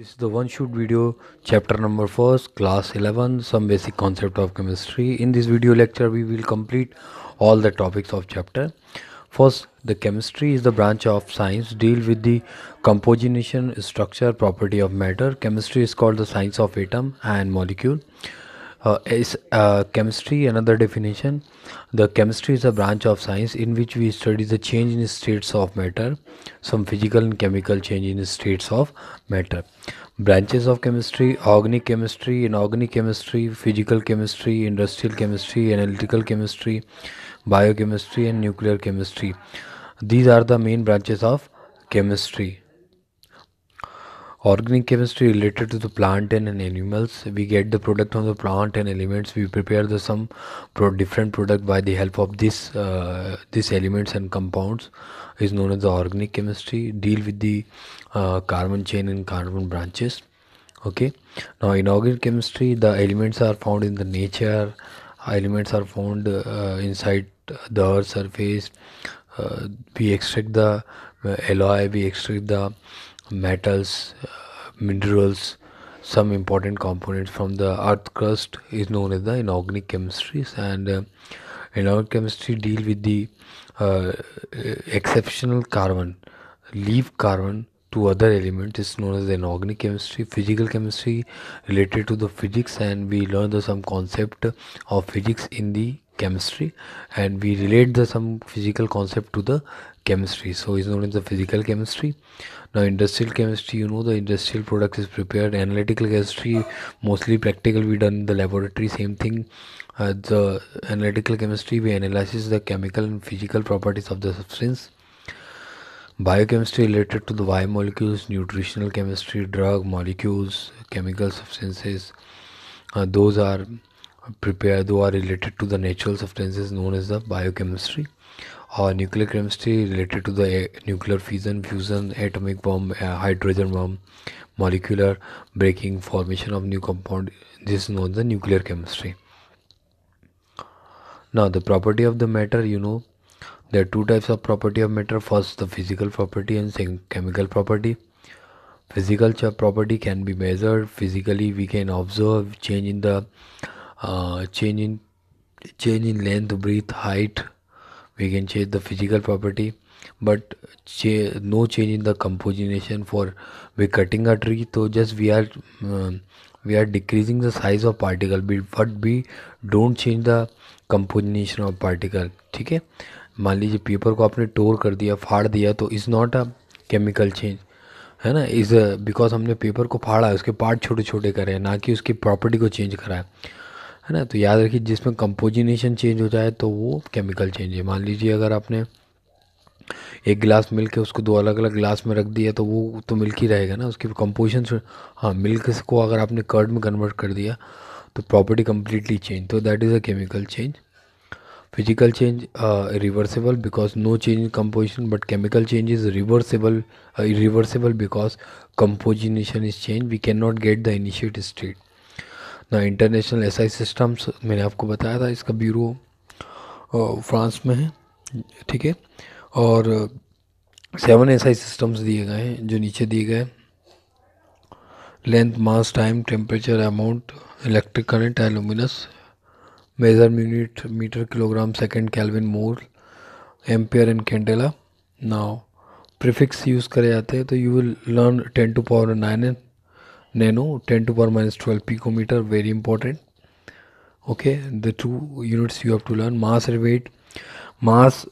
This is the one shoot video chapter number 1st class 11 some basic concept of chemistry. In this video lecture we will complete all the topics of chapter. First the chemistry is the branch of science deal with the composition structure property of matter. Chemistry is called the science of atom and molecule uh, is uh, chemistry another definition the chemistry is a branch of science in which we study the change in states of matter some physical and chemical change in states of matter branches of chemistry organic chemistry inorganic chemistry physical chemistry industrial chemistry analytical chemistry biochemistry and nuclear chemistry these are the main branches of chemistry organic chemistry related to the plant and, and animals we get the product from the plant and elements we prepare the some pro different product by the help of this uh, these elements and compounds is known as the organic chemistry deal with the uh, carbon chain and carbon branches okay now in organic chemistry the elements are found in the nature elements are found uh, inside the earth surface uh, we extract the uh, alloy we extract the metals, uh, minerals, some important components from the earth crust is known as the inorganic chemistries and uh, inorganic chemistry deal with the uh, uh exceptional carbon leave carbon to other elements is known as inorganic chemistry physical chemistry related to the physics and we learn the some concept of physics in the chemistry and we relate the some physical concept to the chemistry so it's known as the physical chemistry now industrial chemistry you know the industrial product is prepared analytical chemistry mostly practical we done in the laboratory same thing uh, the analytical chemistry we analyzes the chemical and physical properties of the substance biochemistry related to the biomolecules, nutritional chemistry drug molecules chemical substances uh, those are prepared those are related to the natural substances known as the biochemistry uh, nuclear chemistry related to the uh, nuclear fission, fusion, atomic bomb, uh, hydrogen bomb, molecular breaking, formation of new compound. This is known the nuclear chemistry. Now the property of the matter, you know, there are two types of property of matter. First, the physical property and second, chemical property. Physical property can be measured physically. We can observe change in the uh, change in change in length, breadth, height we can change the physical property but cha- no change in the composition for we cutting a tree so just we are uh, we are decreasing the size of particle but we don't change the composition of particle ठीक है मान लीजिए paper को आपने टोर कर दिया फाड़ दिया तो is not a chemical change है ना इज़ बिकॉज हमने पेपर को फाड़ा है उसके पार्ट छोटे छोटे करे ना कि उसकी प्रॉपर्टी को चेंज करा है ना तो याद रखिए जिसमें कंपोजिनेशन चेंज हो जाए तो वो केमिकल चेंज है मान लीजिए अगर आपने एक गिलास मिल के उसको दो अलग अलग गिलास में रख दिया तो वो तो मिल्क ही रहेगा ना उसकी कंपोजिशन हाँ मिल्क को अगर आपने कर्ड में कन्वर्ट कर दिया तो प्रॉपर्टी कम्प्लीटली चेंज तो that is a chemical change physical change reversible because no change in composition but chemical change is reversible reversible because composition is change we can not get the इनिशिएट state ना international SI systems मैंने आपको बताया था इसका bureau France में है ठीक है और सेवन एसआई सिस्टम्स दिए गए हैं जो नीचे दिए गए length mass time temperature amount electric current luminous major unit metre kilogram second kelvin mole ampere and candela now prefix use करे जाते हैं तो you will learn ten to power nine and nano ten to पर minus twelve picometre very important okay the two units you have to learn mass and weight mass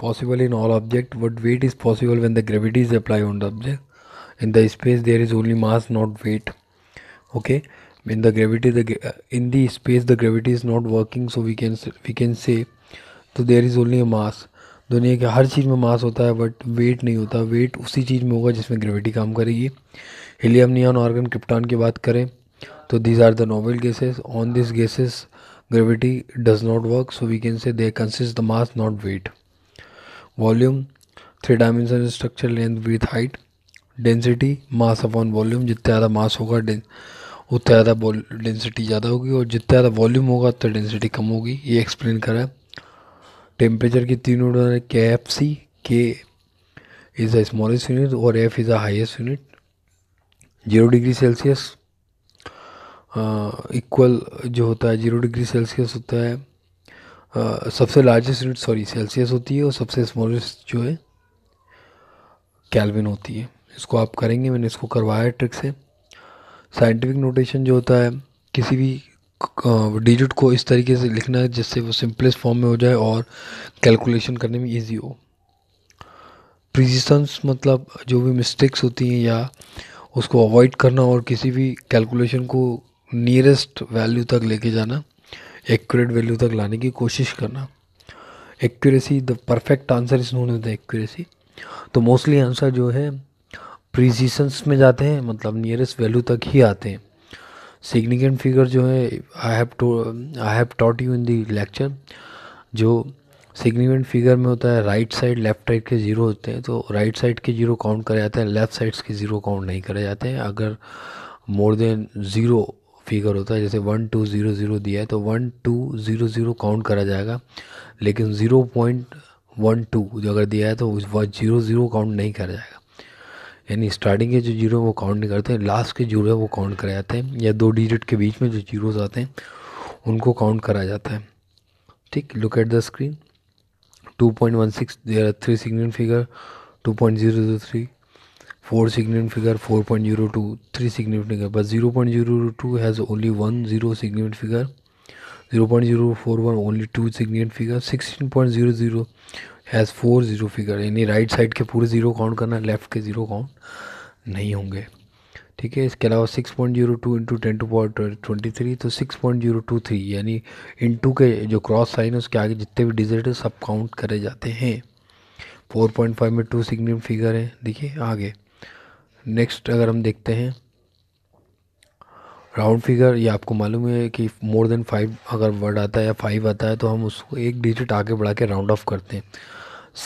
possible in all object but weight is possible when the gravity is apply on the object in the space there is only mass not weight okay in the gravity in the space the gravity is not working so we can we can say तो there is only a mass दुनिया के हर चीज़ में मास होता है but wait नहीं होता wait उसी चीज़ में होगा जिसमें ग्रेविटी काम करेगी हीलियम नियॉन ऑर्गन क्रिप्टॉन की बात करें तो these are the noble gases on this gases gravity does not work so we can say they consist the mass not weight volume three dimensional structure length with height density mass upon volume जितना ज़्यादा मास होगा उतना ज़्यादा density ज़्यादा होगी और जितना ज़्यादा वॉल्यूम होगा उतना डेंसिटी कम होगी ये एक्सप्लेन करा है टेम्परेचर की तीन यूनिट के F C K is a smallest unit और F is a highest unit zero degree Celsius equal जो होता है जीरो डिग्री सेल्सियस होता है आ, सबसे लार्जेस्ट यूनिट सॉरी सेल्सियस होती है और सबसे स्मॉलेस्ट जो है कैलविन होती है इसको आप करेंगे मैंने इसको करवाया है ट्रिक से साइंटिफिक नोटेशन जो होता है किसी भी डिजिट को इस तरीके से लिखना है जिससे वो सिंपलेस्ट फॉर्म में हो जाए और कैलकुलेशन करने में इजी हो प्रिजिशंस मतलब जो भी मिस्टेक्स होती हैं या उसको अवॉइड करना और किसी भी कैलकुलेशन को नियरेस्ट वैल्यू तक लेके जाना एक्यूरेट वैल्यू तक लाने की कोशिश करना accuracy the perfect answer is known the accuracy तो मोस्टली आंसर जो है प्रिजिशंस में जाते हैं मतलब नियरेस्ट वैल्यू तक ही आते हैं सिग्निफिकेंट फिगर जो है I have to I have taught you in the lecture जो सिग्निफिकेंट फिगर में होता है राइट साइड लेफ्ट साइड के ज़ीरो होते हैं तो राइट साइड के ज़ीरो काउंट करे जाते हैं लेफ्ट साइड्स के ज़ीरो काउंट नहीं करे जाते हैं अगर मोर देन ज़ीरो फिगर होता है जैसे वन टू ज़ीरो ज़ीरो दिया है तो one two zero zero count करा जाएगा लेकिन ज़ीरो पॉइंट वन टू जो अगर दिया है तो ज़ीरो ज़ीरो काउंट नहीं करा जाएगा यानी स्टार्टिंग के जो जीरो वो काउंट नहीं करते हैं लास्ट के जीरो है वो काउंट करा जाते हैं या दो डिजिट के बीच में जो जीरोज आते हैं उनको काउंट करा जाता है ठीक look at the screen 2.16 there are three significant figure 2.003 4 significant figure 4.02 3 significant figure but 0.002 has only one zero significant figure 0.041 only two significant figure 16.00 has four zero figure यानी राइट साइड के पूरे zero count करना left के zero count नहीं होंगे ठीक है इसके अलावा six point zero two into ten to point twenty three तो six point zero two three यानी इंटू के जो क्रॉस साइन है उसके आगे जितने भी डिजिट है सब काउंट करे जाते हैं फोर पॉइंट फाइव में टू सिग्निम फिगर है देखिए आगे नेक्स्ट अगर हम देखते हैं राउंड फिगर ये आपको मालूम है कि मोर देन फाइव अगर वर्ड आता है या फाइव आता है तो हम उसको एक डिजिट आगे बढ़ा के राउंड ऑफ करते हैं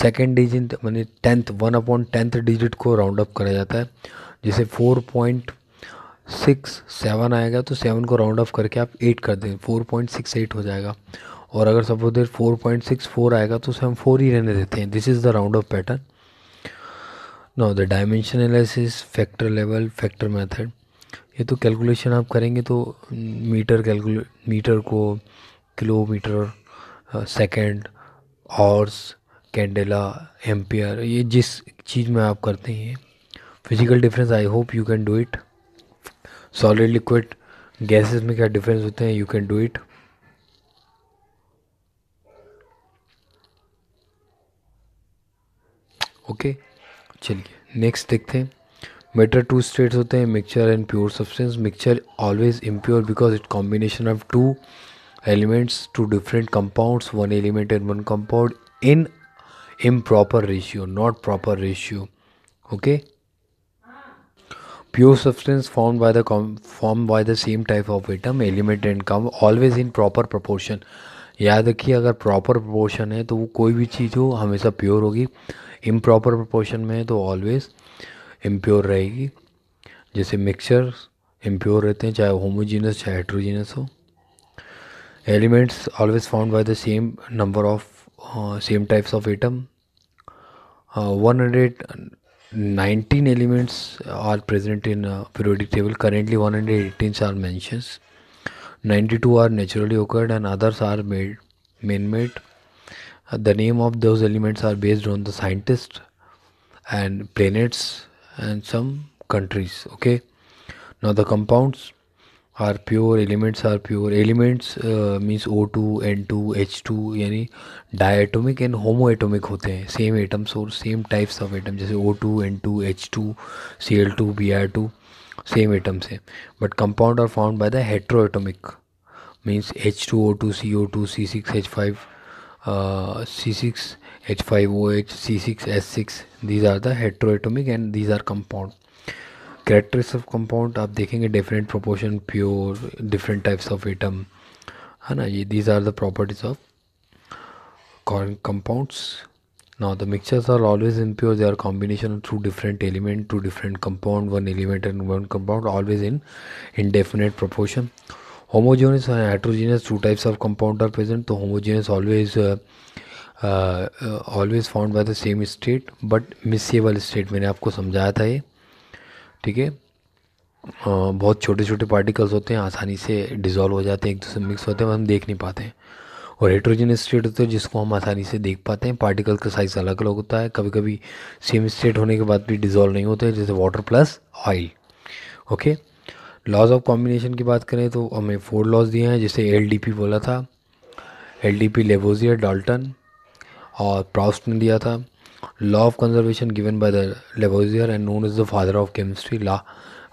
सेकेंड डिजिट मानी tenth one upon tenth digit को राउंड अप करा जाता है जैसे फोर पॉइंट सिक्स सेवन आएगा तो सेवन को राउंड ऑफ करके आप एट कर दें फोर पॉइंट सिक्स एट हो जाएगा और अगर suppose there four point six four आएगा तो उसे हम फोर ही रहने देते हैं this is the round off pattern now the dimension analysis factor level factor method ये तो कैलकुलेशन आप करेंगे तो मीटर कैलकुले मीटर को kilometre second hours candela ampere ये जिस चीज़ में आप करते हैं physical difference I hope you can do it solid liquid gases में क्या डिफरेंस होते हैं you can do it okay चलिए नेक्स्ट देखते हैं मेटर टू स्टेट्स होते हैं mixture and pure substance mixture always impure because it combination of two elements two different compounds one element and one compound in improper ratio not proper ratio okay pure substance formed by the formed by the same type of atom element and come always in proper proportion याद रखिए अगर proper proportion है तो वो कोई भी चीज़ हो हमेशा प्योर होगी इम प्रॉपर प्रपोर्शन में है तो ऑलवेज इम्प्योर रहेगी जैसे मिक्सचर इम्प्योर रहते हैं चाहे होमोजीनस चाहे हाइड्रोजीनस हो elements always found by the same number of same types of atom one hundred 19 elements are present in a uh, periodic table currently 118 are mentions 92 are naturally occurred and others are made man-made uh, the name of those elements are based on the scientists and planets and some countries okay now the compounds are pure elements are pure elements means O two N two H two यानी diatomic and homo atomic होते हैं same atoms और same types of atom जैसे O two N two H two C L two B R two same atoms हैं but compound are found by the hetero atomic means H two O two C O two C six H five C six H five O H C six H six these are the hetero atomic and these are compound characteristic of compound आप देखेंगे different proportion pure different types of atom है ना ये these are the properties of compounds now the mixtures are always impure they are combination of through different element two different compound one element and one compound always in in definite proportion homogeneous and heterogeneous two types of compound are present तो homogeneous always always found by the same state but miscible state मैंने आपको समझाया था ये ठीक है बहुत छोटे छोटे पार्टिकल्स होते हैं आसानी से डिज़ोल्व हो जाते हैं एक दूसरे मिक्स होते हैं हम देख नहीं पाते हैं और हाइड्रोजन स्टेट होते हैं जिसको हम आसानी से देख पाते हैं पार्टिकल का साइज़ अलग अलग होता है कभी कभी सेम स्टेट होने के बाद भी डिज़ोल्व नहीं होते जैसे water plus oil okay laws of combination की बात करें तो हमें फोर लॉज दिए हैं जैसे एल बोला था एल डी पी डाल्टन और प्राउस्ट ने दिया था law of conservation given by the Lavoisier and known is the father of chemistry law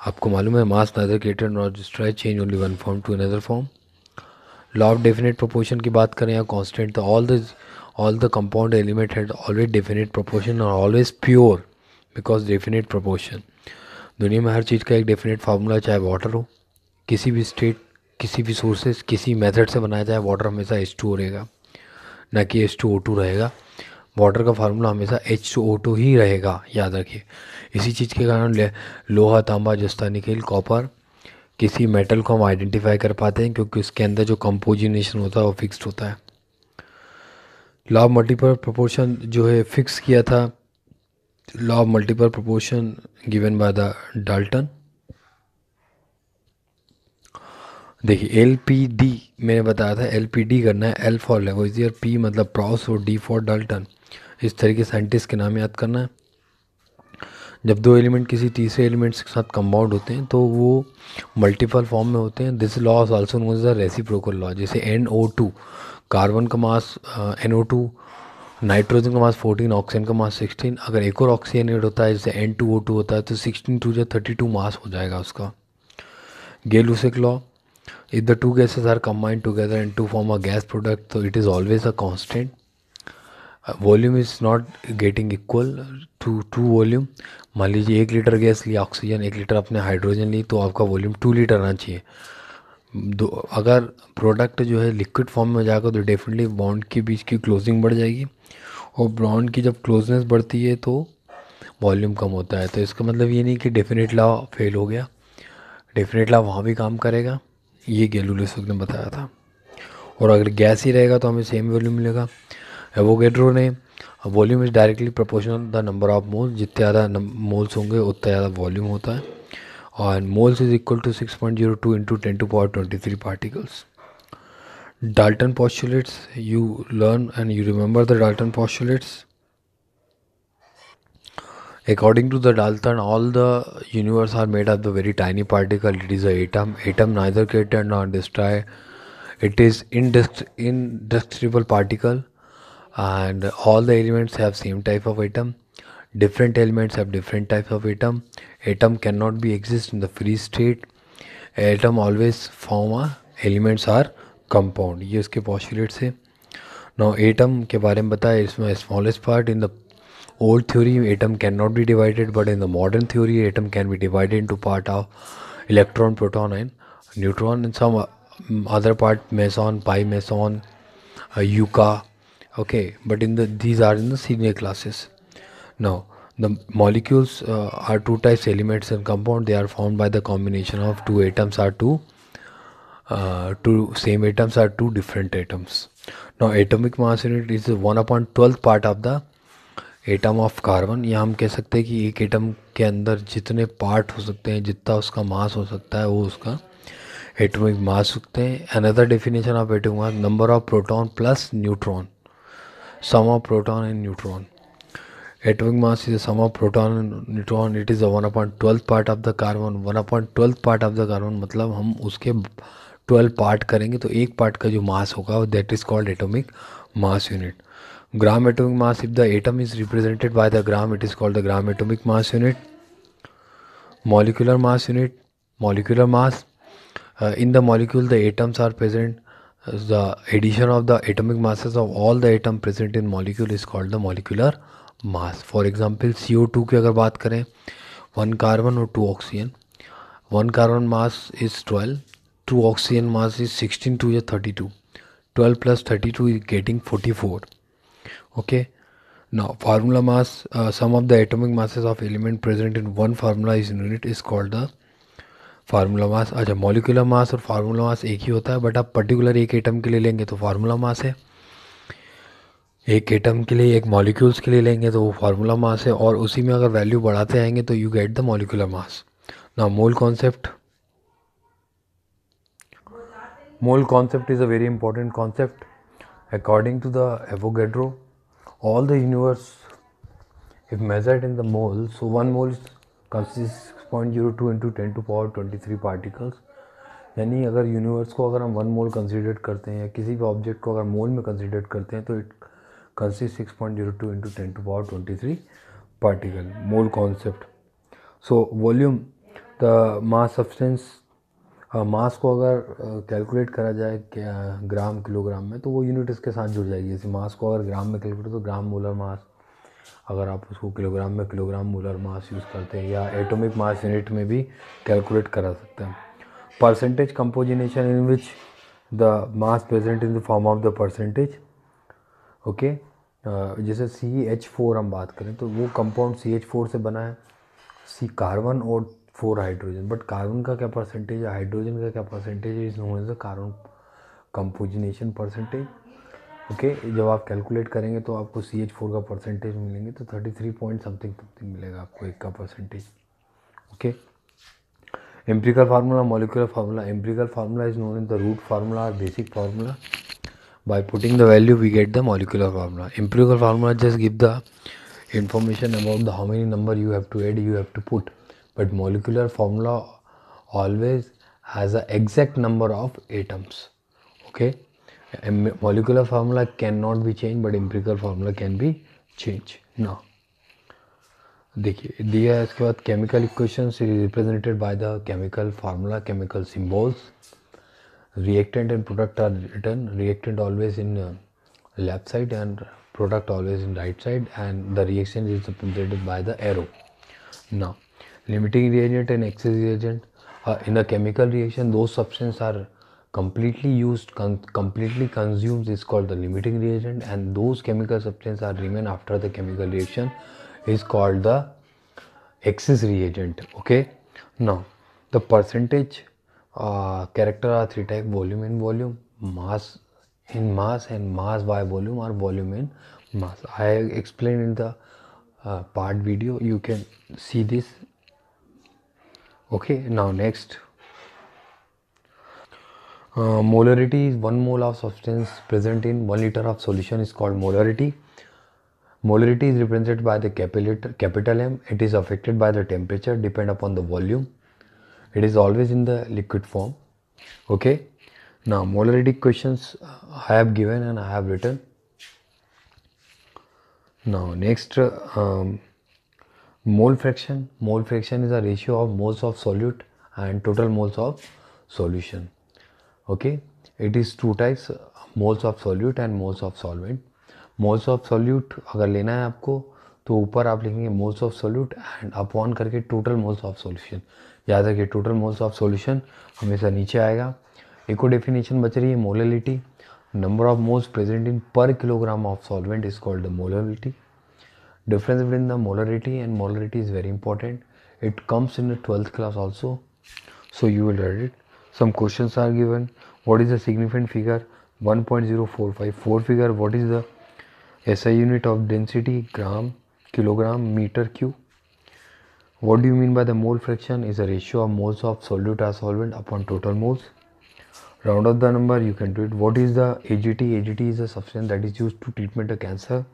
आपको मालूम है मास नदर केटर not destroy change only one form to another form law of definite proportion की बात करें या कॉन्स्टेंट तो all the all the compound element had always definite proportion और always pure because definite proportion दुनिया में हर चीज़ का एक डेफिनेट फार्मूला चाहे वाटर हो किसी भी स्टेट किसी भी सोर्सेज किसी मेथड से बनाया जाए वाटर हमेशा एस टू रहेगा ना कि एस टू ओ टू रहेगा वाटर का फार्मूला हमेशा एच टू ओ टू ही रहेगा याद रखिए इसी चीज़ के कारण लोहा तांबा जस्ता निकेल कॉपर किसी मेटल को हम आइडेंटिफाई कर पाते हैं क्योंकि उसके अंदर जो कंपोजिनेशन होता है वो फिक्स्ड होता है लॉ मल्टीपल प्रपोर्शन जो है फिक्स किया था law multiple proportion given by the Dalton देखिए एल पी डी मैंने बताया था एल पी डी करना है एल फॉर लेगोजियर पी मतलब प्रॉस और डी फॉर डाल्टन इस तरह के साइंटिस्ट के नाम याद करना है जब दो एलिमेंट किसी तीसरे एलिमेंट्स के साथ कंबाउंड होते हैं तो वो मल्टीपल फॉर्म में होते हैं this law also also known the reciprocal law जैसे एन ओ टू कार्बन का mass N O two nitrogen का मास फोर्टीन ऑक्सीजन का मास सिक्सटीन अगर एक और ऑक्सीजन एड होता है जैसे एन टू ओ टू होता है तो सिक्सटीन टू या थर्टी टू मास हो जाएगा उसका Gay Lussac law if the two gases are combined together and to form a gas product so it is always a constant uh, volume is not getting equal to two volume मान लीजिए एक litre gas ली oxygen एक litre अपने hydrogen ली तो आपका volume two litre आना चाहिए दो अगर प्रोडक्ट जो है लिक्विड फॉर्म में जाएगा तो डेफिनेटली बॉन्ड के बीच की क्लोजिंग बढ़ जाएगी और बॉन्ड की जब क्लोजनेस बढ़ती है तो वॉल्यूम कम होता है तो इसका मतलब ये नहीं कि डेफिनेट लॉ फेल हो गया डेफिनेट लॉ वहाँ भी काम करेगा ये गैलूलस ने बताया था और अगर गैस ही रहेगा तो हमें सेम वॉल्यूम मिलेगा एवोगेड्रो ने volume is directly proportional the number of mole जितने ज़्यादा मोल्स होंगे उतना ज़्यादा वॉल्यूम होता है और moles is equal to six point zero two into ten to power twenty three particles Dalton postulates you learn and you remember the Dalton postulates According to the Dalton, all the universe are made of the very tiny particle. It is a atom. Atom neither created nor destroy. It is indest- indestructible particle, and all the elements have same type of atom. Different elements have different types of atom. Atom cannot be exist in the free state. Atom always form a elements are compound. ये उसके postulate से. Now atom के बारे में बताया इसमें smallest part in the old theory atom cannot be divided but in the modern theory atom can be divided into part of electron proton and neutron and some um, other part meson pi meson uh, yuka okay but in the these are in the senior classes now the molecules uh, are two types elements and compound they are formed by the combination of two atoms are two uh, two same atoms are two different atoms now atomic mass unit is 1 upon 12th part of the atom of carbon या हम कह सकते हैं कि एक atom के अंदर जितने पार्ट हो सकते हैं जितना उसका मास हो सकता है वो उसका एटमिक मास सकते हैं another definition of atom mass number of proton plus neutron sum of proton and neutron atomic mass is sum of proton and neutron it is one upon twelfth part of the carbon one upon twelfth part of the carbon मतलब हम उसके twelve part करेंगे तो एक part का जो mass होगा वो that is called atomic mass unit gram atomic mass if the atom is represented by the gram it is called the gram atomic mass unit molecular mass unit molecular mass uh, in the molecule the atoms are present the addition of the atomic masses of all the atom present in molecule is called the molecular mass for example CO2 ki agar baat kare one carbon or two oxygen one carbon mass is 12 two oxygen mass is 16 to 32 12 plus 32 is getting two okay now formula mass uh, sum of the atomic masses of element present in one formula is unit is called the formula mass अच्छा molecular मास और formula mass एक ही होता है but आप particular एक atom के लिए लेंगे तो फार्मूला मास है एक एटम के लिए एक मॉलिक्यूल्स के लिए लेंगे तो वो फार्मूला मास है और उसी में अगर वैल्यू बढ़ाते आएंगे तो you get the molecular mass ना mole concept mole concept is a very important concept according to the Avogadro all the universe if measured in the mole so one mole consists 0.02 into 10 two power 23 particles यानी अगर universe को अगर हम one mole consider करते हैं या किसी भी ऑब्जेक्ट को अगर मोल में कंसिडर करते हैं तो it consist six point zero two into ten to power twenty three particle mole concept so volume the mass substance हाँ, मास को अगर कैलकुलेट करा जाए ग्राम किलोग्राम में तो वो यूनिट इसके साथ जुड़ जाएगी जैसे मास को अगर ग्राम में कैलकुलेट तो ग्राम मोलर मास अगर आप उसको किलोग्राम में किलोग्राम मोलर मास यूज़ करते हैं या एटॉमिक मास यूनिट में भी कैलकुलेट करा सकते हैं percentage composition in which the mass present in the form of the percentage okay जैसे सी एच फोर हम बात करें तो वो कंपाउंड सी एच फोर से बना है सी कार्बन और फोर हाइड्रोजन बट कार्बन का क्या परसेंटेज है हाइड्रोजन का क्या परसेंटेज है is known as carbon composition percentage okay जब आप कैलकुलेट करेंगे तो आपको सी एच फोर का परसेंटेज मिलेंगे तो thirty three point something something मिलेगा आपको एक का percentage okay empirical formula molecular formula empirical formula is known as the root formula और basic formula by putting the value we get the molecular formula empirical formula just give the information about the how many number you have to add you have to put but molecular formula always has an exact number of atoms okay a molecular formula cannot be changed but empirical formula can be changed now the chemical है is represented by the chemical formula chemical symbols reactant and product are written reactant always in uh, left side and product always in right side and the reaction is represented by the arrow now limiting reagent and excess reagent uh, in a chemical reaction those substances are completely used con- completely consumed is called the limiting reagent and those chemical substances are remain after the chemical reaction is called the excess reagent okay now the percentage uh, character are three type volume in volume mass in mass and mass by volume or volume in mass i explained in the uh, part video you can see this okay now next uh, molarity is one mole of substance present in one liter of solution is called molarity molarity is represented by the capital m it is affected by the temperature depend upon the volume it is always in the liquid form okay now molarity questions uh, i have given and i have written now next um, mole fraction mole fraction is a ratio of moles of solute and total moles of solution okay it is two types moles of solute and moles of solvent moles of solute अगर लेना है आपको तो ऊपर आप लिखेंगे moles of solute and upon करके total moles of solution याद रखिए टोटल मोल्स ऑफ सॉल्यूशन हमेशा नीचे आएगा और डेफिनेशन बच रही है molality number of moles present in per kilogram of solvent is called the molality difference between the molarity and molarity is very important it comes in the 12th class also so you will read it some questions are given what is the significant figure 1.0454 figure what is the SI unit of density gram kilogram meter cube what do you mean by the mole fraction is a ratio of moles of solute as solvent upon total moles round up the number you can do it what is the AGT AGT is a substance that is used to treatment a cancer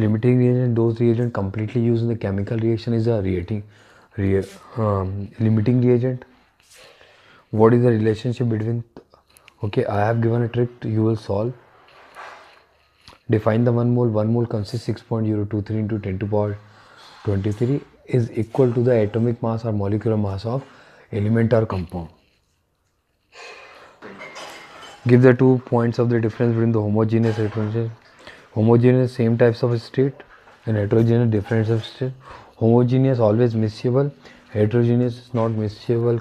limiting reagent those reagent completely used in the chemical reaction is a reacting, rea, um, limiting reagent what is the relationship between okay i have given a trick you will solve define the 1 mole 1 mole consists 6.023 into 10 to power 23 is equal to the atomic mass or molecular mass of element or compound give the two points of the difference between the homogeneous reference homogeneous same types of state and heterogeneous different types of state homogeneous always miscible heterogeneous is not miscible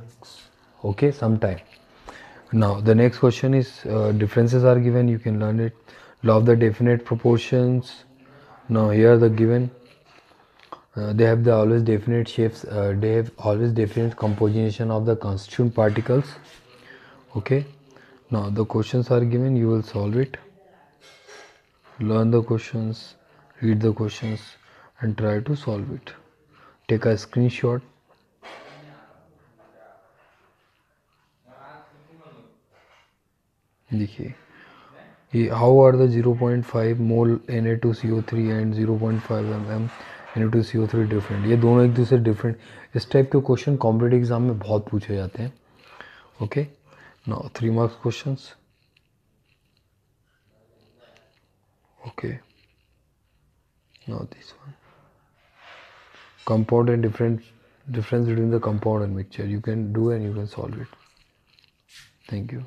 okay sometime now the next question is uh, differences are given you can learn it law of the definite proportions now here the given uh, they have the always definite shapes uh, they have always definite composition of the constituent particles okay now the questions are given you will solve it learn the questions, read the questions, and try to solve it. Take a screenshot. देखिए ये how are the 0.5 mole N A two C O three and 0.5 point five M M N A two C O three different ये दोनों एक दूसरे different इस type के question competitive exam में बहुत पूछे जाते हैं okay now three marks questions okay now this one compound and different difference between the compound and mixture you can do and you can solve it thank you